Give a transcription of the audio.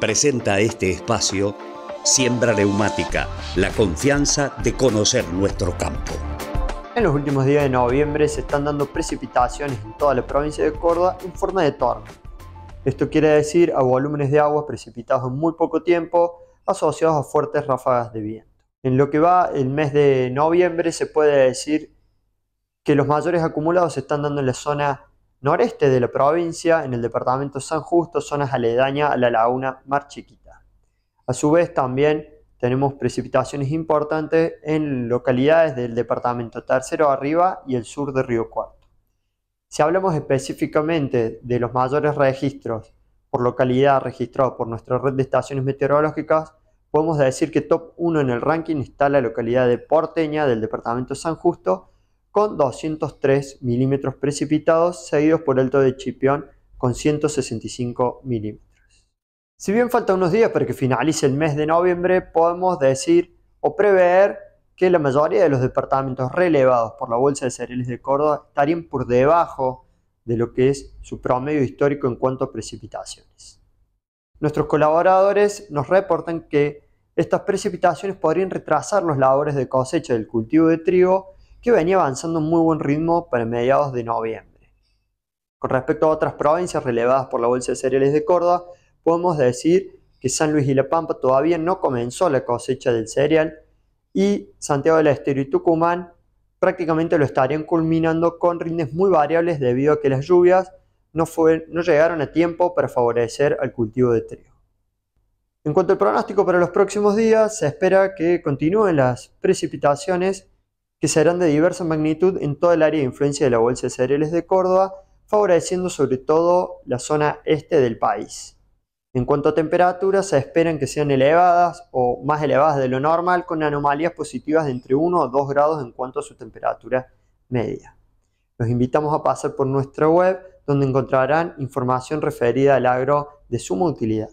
presenta este espacio Siembra Neumática, la confianza de conocer nuestro campo. En los últimos días de noviembre se están dando precipitaciones en toda la provincia de Córdoba en forma de torno. Esto quiere decir a volúmenes de aguas precipitados en muy poco tiempo, asociados a fuertes ráfagas de viento. En lo que va el mes de noviembre se puede decir que los mayores acumulados se están dando en la zona noreste de la provincia, en el departamento San Justo, zonas aledañas a la laguna Mar Chiquita. A su vez, también tenemos precipitaciones importantes en localidades del departamento Tercero Arriba y el sur de Río Cuarto. Si hablamos específicamente de los mayores registros por localidad registrados por nuestra red de estaciones meteorológicas, podemos decir que top 1 en el ranking está la localidad de Porteña del departamento San Justo, con 203 milímetros precipitados, seguidos por Alto de Chipión con 165 milímetros. Si bien falta unos días para que finalice el mes de noviembre, podemos decir o prever que la mayoría de los departamentos relevados por la Bolsa de Cereales de Córdoba estarían por debajo de lo que es su promedio histórico en cuanto a precipitaciones. Nuestros colaboradores nos reportan que estas precipitaciones podrían retrasar los labores de cosecha del cultivo de trigo que venía avanzando muy buen ritmo para mediados de noviembre. Con respecto a otras provincias relevadas por la Bolsa de Cereales de Córdoba, podemos decir que San Luis y La Pampa todavía no comenzó la cosecha del cereal y Santiago del Estero y Tucumán prácticamente lo estarían culminando con rindes muy variables debido a que las lluvias no, no llegaron a tiempo para favorecer al cultivo de trigo. En cuanto al pronóstico para los próximos días, se espera que continúen las precipitaciones que serán de diversa magnitud en toda el área de influencia de la Bolsa de Cereales de Córdoba, favoreciendo sobre todo la zona este del país. En cuanto a temperaturas, se esperan que sean elevadas o más elevadas de lo normal, con anomalías positivas de entre 1 o 2 grados en cuanto a su temperatura media. Los invitamos a pasar por nuestra web, donde encontrarán información referida al agro de suma utilidad.